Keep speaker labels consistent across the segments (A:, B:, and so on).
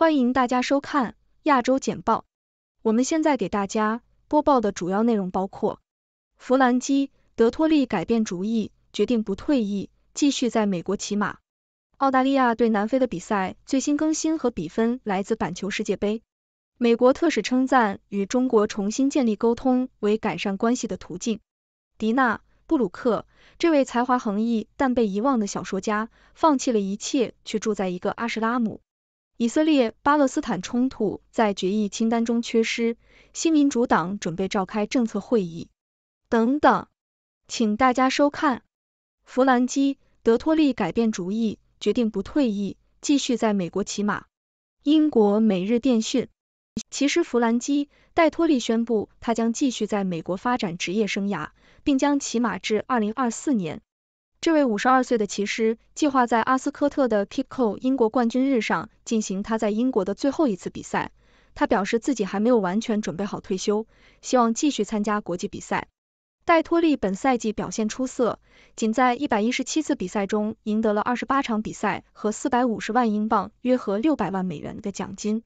A: 欢迎大家收看亚洲简报。我们现在给大家播报的主要内容包括：弗兰基·德托利改变主意，决定不退役，继续在美国骑马；澳大利亚对南非的比赛最新更新和比分来自板球世界杯；美国特使称赞与中国重新建立沟通为改善关系的途径；迪娜·布鲁克，这位才华横溢但被遗忘的小说家，放弃了一切，却住在一个阿什拉姆。以色列巴勒斯坦冲突在决议清单中缺失。新民主党准备召开政策会议。等等，请大家收看。弗兰基·德托利改变主意，决定不退役，继续在美国骑马。英国《每日电讯》其实弗兰基·戴托利宣布，他将继续在美国发展职业生涯，并将骑马至二零二四年。这位五十二岁的骑师计划在阿斯科特的 Kipco 英国冠军日上进行他在英国的最后一次比赛。他表示自己还没有完全准备好退休，希望继续参加国际比赛。戴托利本赛季表现出色，仅在一百一十七次比赛中赢得了二十八场比赛和四百五十万英镑（约合六百万美元）的奖金。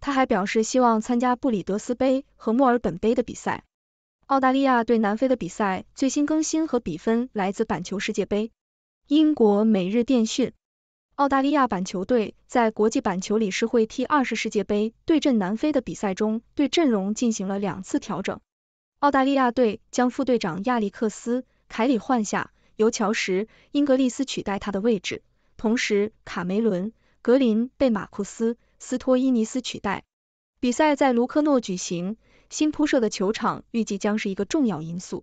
A: 他还表示希望参加布里德斯杯和墨尔本杯的比赛。澳大利亚对南非的比赛最新更新和比分来自板球世界杯。英国每日电讯：澳大利亚板球队在国际板球理事会 T 二十世界杯对阵南非的比赛中，对阵容进行了两次调整。澳大利亚队将副队长亚历克斯·凯里换下，由乔什·英格利斯取代他的位置。同时，卡梅伦·格林被马库斯·斯托伊尼斯取代。比赛在卢克诺举行。新铺设的球场预计将是一个重要因素。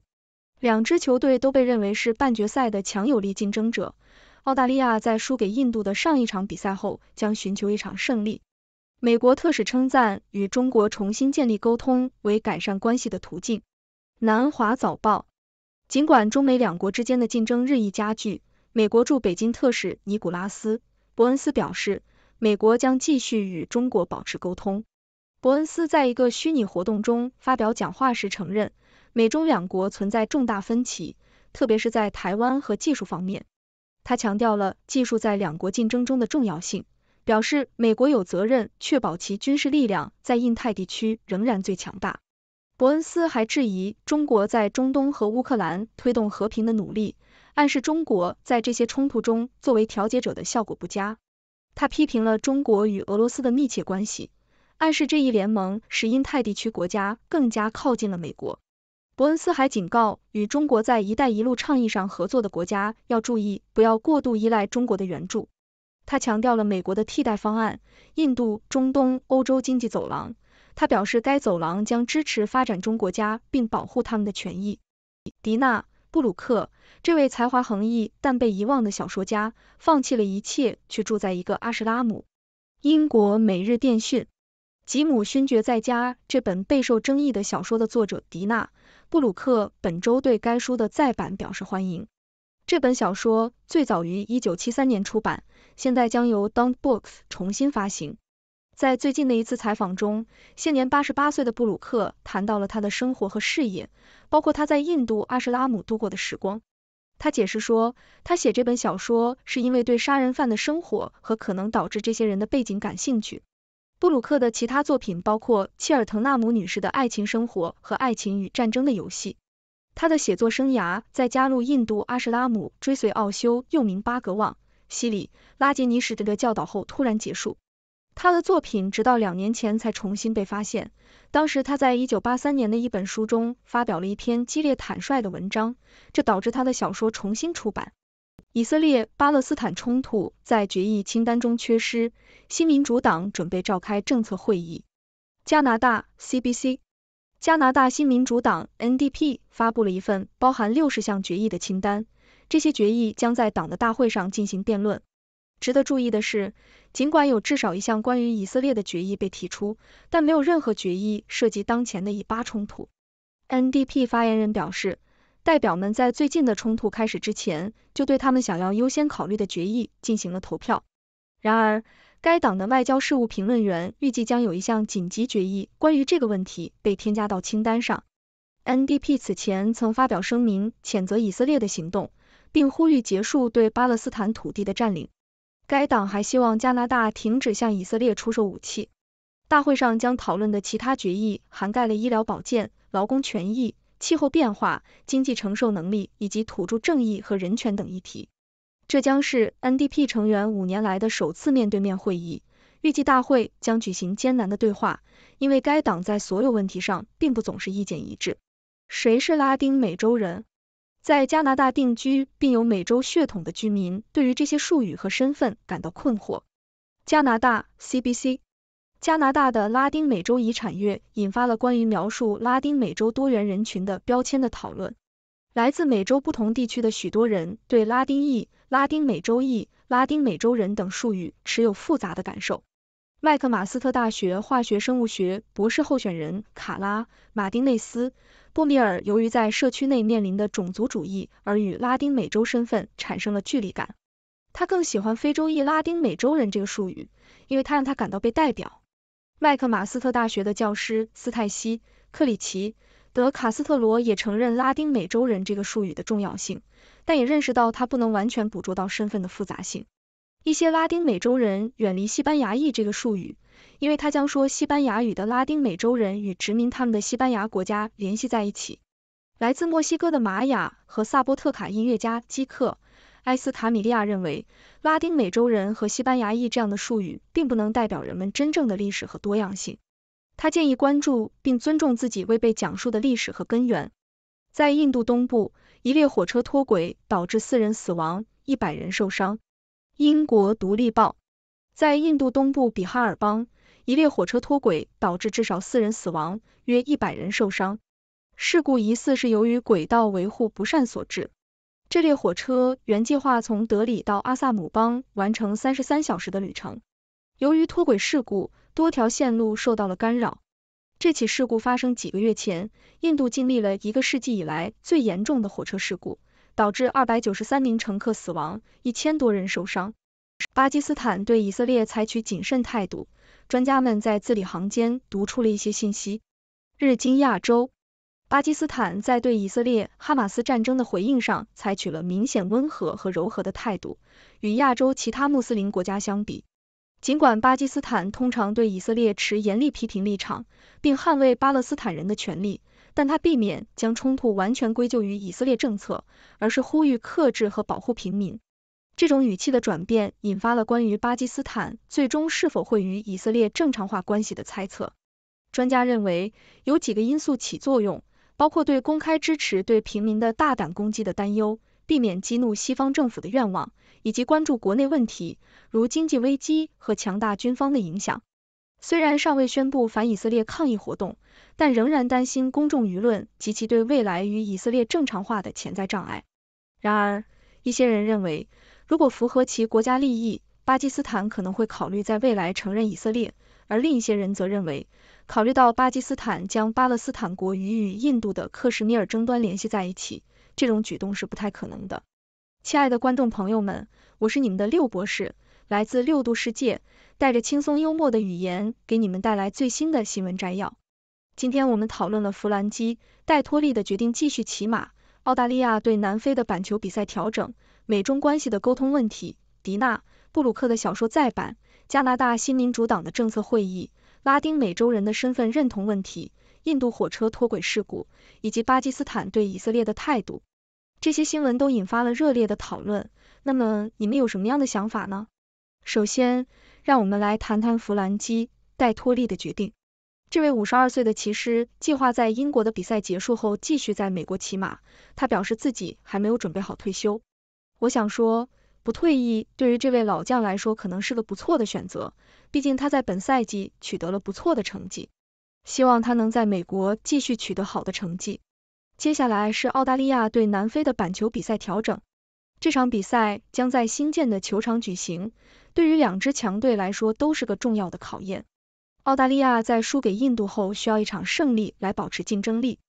A: 两支球队都被认为是半决赛的强有力竞争者。澳大利亚在输给印度的上一场比赛后，将寻求一场胜利。美国特使称赞与中国重新建立沟通为改善关系的途径。南华早报：尽管中美两国之间的竞争日益加剧，美国驻北京特使尼古拉斯·伯恩斯表示，美国将继续与中国保持沟通。伯恩斯在一个虚拟活动中发表讲话时承认，美中两国存在重大分歧，特别是在台湾和技术方面。他强调了技术在两国竞争中的重要性，表示美国有责任确保其军事力量在印太地区仍然最强大。伯恩斯还质疑中国在中东和乌克兰推动和平的努力，暗示中国在这些冲突中作为调解者的效果不佳。他批评了中国与俄罗斯的密切关系。暗示这一联盟使英泰地区国家更加靠近了美国。伯恩斯还警告与中国在“一带一路”倡议上合作的国家要注意，不要过度依赖中国的援助。他强调了美国的替代方案——印度中东欧洲经济走廊。他表示，该走廊将支持发展中国家，并保护他们的权益。迪纳·布鲁克，这位才华横溢但被遗忘的小说家，放弃了一切，却住在一个阿什拉姆。英国每日电讯。《吉姆勋爵在家》这本备受争议的小说的作者迪娜·布鲁克本周对该书的再版表示欢迎。这本小说最早于一九七三年出版，现在将由 d o u b k Books 重新发行。在最近的一次采访中，现年八十八岁的布鲁克谈到了他的生活和事业，包括他在印度阿什拉姆度过的时光。他解释说，他写这本小说是因为对杀人犯的生活和可能导致这些人的背景感兴趣。布鲁克的其他作品包括《切尔滕纳姆女士的爱情生活》和《爱情与战争的游戏》。他的写作生涯在加入印度阿什拉姆，追随奥修（又名巴格旺西里拉杰尼什德）的教导后突然结束。他的作品直到两年前才重新被发现，当时他在1983年的一本书中发表了一篇激烈坦率的文章，这导致他的小说重新出版。以色列巴勒斯坦冲突在决议清单中缺失。新民主党准备召开政策会议。加拿大 CBC，加拿大新民主党 NDP 发布了一份包含六十项决议的清单，这些决议将在党的大会上进行辩论。值得注意的是，尽管有至少一项关于以色列的决议被提出，但没有任何决议涉及当前的以巴冲突。NDP 发言人表示。代表们在最近的冲突开始之前就对他们想要优先考虑的决议进行了投票。然而，该党的外交事务评论员预计将有一项紧急决议关于这个问题被添加到清单上。NDP 此前曾发表声明谴责以色列的行动，并呼吁结束对巴勒斯坦土地的占领。该党还希望加拿大停止向以色列出售武器。大会上将讨论的其他决议涵盖了医疗保健、劳工权益。气候变化、经济承受能力以及土著正义和人权等议题。这将是 NDP 成员五年来的首次面对面会议。预计大会将举行艰难的对话，因为该党在所有问题上并不总是意见一致。谁是拉丁美洲人？在加拿大定居并有美洲血统的居民对于这些术语和身份感到困惑。加拿大 CBC。加拿大的拉丁美洲遗产月引发了关于描述拉丁美洲多元人群的标签的讨论。来自美洲不同地区的许多人对拉丁裔、拉丁美洲裔、拉丁美洲人等术语持有复杂的感受。麦克马斯特大学化学生物学博士候选人卡拉·马丁内斯·布米尔由于在社区内面临的种族主义而与拉丁美洲身份产生了距离感。他更喜欢非洲裔拉丁美洲人这个术语，因为他让他感到被代表。麦克马斯特大学的教师斯泰西·克里奇德卡斯特罗也承认“拉丁美洲人”这个术语的重要性，但也认识到他不能完全捕捉到身份的复杂性。一些拉丁美洲人远离“西班牙裔”这个术语，因为他将说西班牙语的拉丁美洲人与殖民他们的西班牙国家联系在一起。来自墨西哥的玛雅和萨波特卡音乐家基克。埃斯卡米利亚认为，拉丁美洲人和西班牙裔这样的术语并不能代表人们真正的历史和多样性。他建议关注并尊重自己未被讲述的历史和根源。在印度东部，一列火车脱轨导致四人死亡，一百人受伤。英国独立报在印度东部比哈尔邦，一列火车脱轨导致至少四人死亡，约一百人受伤。事故疑似是由于轨道维护不善所致。这列火车原计划从德里到阿萨姆邦完成三十三小时的旅程。由于脱轨事故，多条线路受到了干扰。这起事故发生几个月前，印度经历了一个世纪以来最严重的火车事故，导致二百九十三名乘客死亡，一千多人受伤。巴基斯坦对以色列采取谨慎态度，专家们在字里行间读出了一些信息。日经亚洲。巴基斯坦在对以色列哈马斯战争的回应上采取了明显温和和柔和的态度，与亚洲其他穆斯林国家相比。尽管巴基斯坦通常对以色列持严厉批评立场，并捍卫巴勒斯坦人的权利，但他避免将冲突完全归咎于以色列政策，而是呼吁克制和保护平民。这种语气的转变引发了关于巴基斯坦最终是否会与以色列正常化关系的猜测。专家认为，有几个因素起作用。包括对公开支持对平民的大胆攻击的担忧，避免激怒西方政府的愿望，以及关注国内问题如经济危机和强大军方的影响。虽然尚未宣布反以色列抗议活动，但仍然担心公众舆论及其对未来与以色列正常化的潜在障碍。然而，一些人认为，如果符合其国家利益，巴基斯坦可能会考虑在未来承认以色列。而另一些人则认为，考虑到巴基斯坦将巴勒斯坦国与与印度的克什米尔争端联系在一起，这种举动是不太可能的。亲爱的观众朋友们，我是你们的六博士，来自六度世界，带着轻松幽默的语言，给你们带来最新的新闻摘要。今天我们讨论了弗兰基·戴托利的决定继续骑马，澳大利亚对南非的板球比赛调整，美中关系的沟通问题，迪娜·布鲁克的小说再版。加拿大新民主党的政策会议，拉丁美洲人的身份认同问题，印度火车脱轨事故，以及巴基斯坦对以色列的态度，这些新闻都引发了热烈的讨论。那么你们有什么样的想法呢？首先，让我们来谈谈弗兰基·戴托利的决定。这位五十二岁的骑师计划在英国的比赛结束后继续在美国骑马。他表示自己还没有准备好退休。我想说。不退役对于这位老将来说可能是个不错的选择，毕竟他在本赛季取得了不错的成绩。希望他能在美国继续取得好的成绩。接下来是澳大利亚对南非的板球比赛调整，这场比赛将在新建的球场举行，对于两支强队来说都是个重要的考验。澳大利亚在输给印度后需要一场胜利来保持竞争力。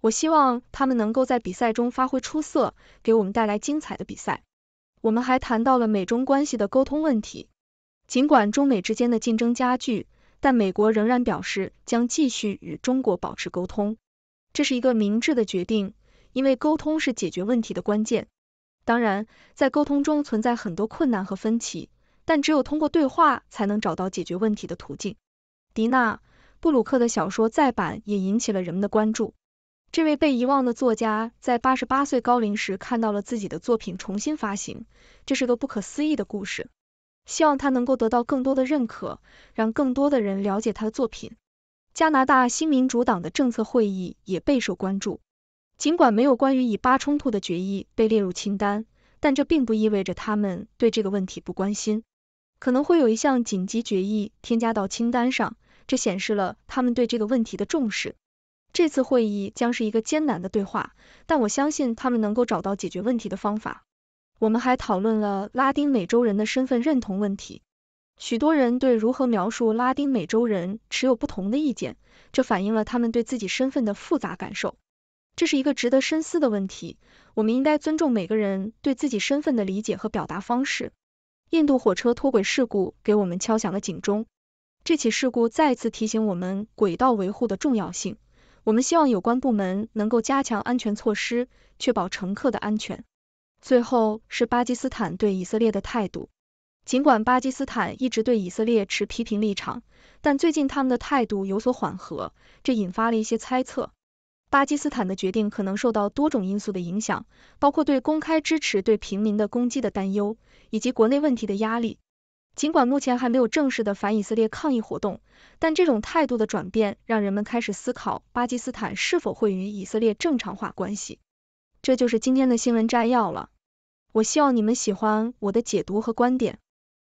A: 我希望他们能够在比赛中发挥出色，给我们带来精彩的比赛。我们还谈到了美中关系的沟通问题。尽管中美之间的竞争加剧，但美国仍然表示将继续与中国保持沟通，这是一个明智的决定，因为沟通是解决问题的关键。当然，在沟通中存在很多困难和分歧，但只有通过对话才能找到解决问题的途径。迪娜·布鲁克的小说再版也引起了人们的关注。这位被遗忘的作家在八十八岁高龄时看到了自己的作品重新发行，这是个不可思议的故事。希望他能够得到更多的认可，让更多的人了解他的作品。加拿大新民主党的政策会议也备受关注。尽管没有关于以巴冲突的决议被列入清单，但这并不意味着他们对这个问题不关心。可能会有一项紧急决议添加到清单上，这显示了他们对这个问题的重视。这次会议将是一个艰难的对话，但我相信他们能够找到解决问题的方法。我们还讨论了拉丁美洲人的身份认同问题，许多人对如何描述拉丁美洲人持有不同的意见，这反映了他们对自己身份的复杂感受。这是一个值得深思的问题，我们应该尊重每个人对自己身份的理解和表达方式。印度火车脱轨事故给我们敲响了警钟，这起事故再次提醒我们轨道维护的重要性。我们希望有关部门能够加强安全措施，确保乘客的安全。最后是巴基斯坦对以色列的态度。尽管巴基斯坦一直对以色列持批评立场，但最近他们的态度有所缓和，这引发了一些猜测。巴基斯坦的决定可能受到多种因素的影响，包括对公开支持对平民的攻击的担忧，以及国内问题的压力。尽管目前还没有正式的反以色列抗议活动，但这种态度的转变让人们开始思考巴基斯坦是否会与以色列正常化关系。这就是今天的新闻摘要了。我希望你们喜欢我的解读和观点。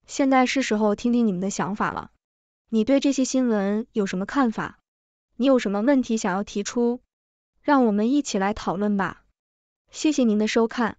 A: 现在是时候听听你们的想法了。你对这些新闻有什么看法？你有什么问题想要提出？让我们一起来讨论吧。谢谢您的收看。